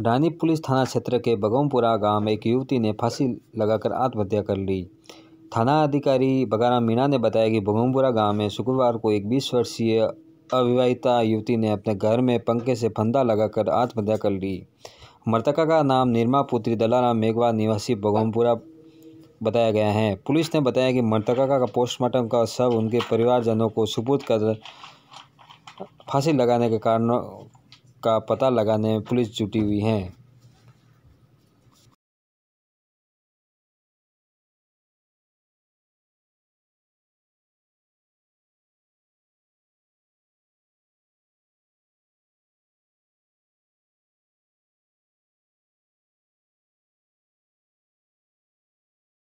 रानी police थाना क्षेत्र के बगमपुरा गांव में एक युवती ने फांसी लगाकर आत्महत्या कर ली थाना अधिकारी बगाराम मीणा ने बताया कि बगमपुरा गांव में शुक्रवार को एक बीस वर्षीय अविवाहिता युवती ने अपने घर में पंखे से फंदा लगाकर आत्महत्या कर ली मृतका का नाम निर्मा पुत्री दलाराम मेघवा निवासी बगमपुरा बताया गया है पुलिस ने बताया कि मृतका का पोस्टमार्टम का सब उनके परिवारजनों को सुपुर्द कर फांसी लगाने के कारणों का पता लगाने में पुलिस जुटी हुई है